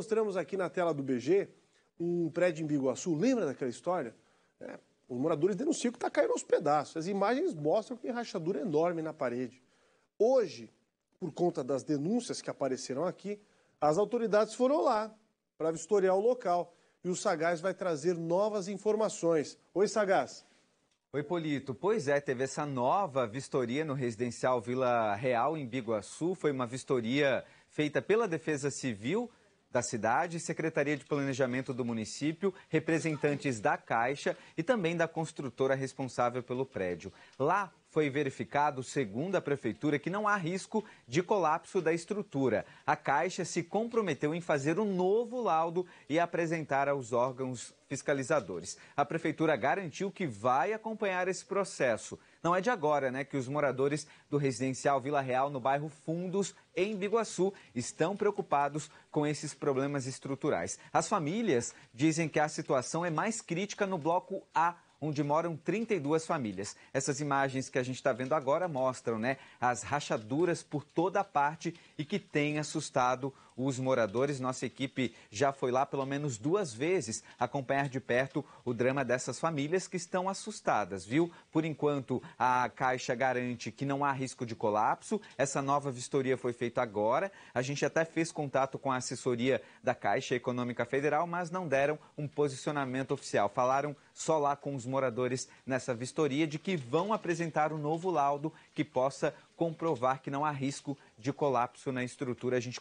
Mostramos aqui na tela do BG um prédio em Biguaçu. Lembra daquela história? É, os moradores denunciam que está caindo aos pedaços. As imagens mostram que tem rachadura enorme na parede. Hoje, por conta das denúncias que apareceram aqui, as autoridades foram lá para vistoriar o local. E o Sagaz vai trazer novas informações. Oi, Sagaz. Oi, Polito. Pois é, teve essa nova vistoria no residencial Vila Real, em Biguaçu. Foi uma vistoria feita pela Defesa Civil da cidade, Secretaria de Planejamento do município, representantes da Caixa e também da construtora responsável pelo prédio. Lá foi verificado, segundo a Prefeitura, que não há risco de colapso da estrutura. A Caixa se comprometeu em fazer um novo laudo e apresentar aos órgãos fiscalizadores. A Prefeitura garantiu que vai acompanhar esse processo. Não é de agora né, que os moradores do residencial Vila Real, no bairro Fundos, em Biguaçu, estão preocupados com esses problemas estruturais. As famílias dizem que a situação é mais crítica no bloco A onde moram 32 famílias. Essas imagens que a gente está vendo agora mostram né, as rachaduras por toda a parte e que tem assustado os moradores. Nossa equipe já foi lá pelo menos duas vezes acompanhar de perto o drama dessas famílias que estão assustadas, viu? Por enquanto, a Caixa garante que não há risco de colapso. Essa nova vistoria foi feita agora. A gente até fez contato com a assessoria da Caixa Econômica Federal, mas não deram um posicionamento oficial. Falaram só lá com os moradores nessa vistoria de que vão apresentar um novo laudo que possa comprovar que não há risco de colapso na estrutura. A gente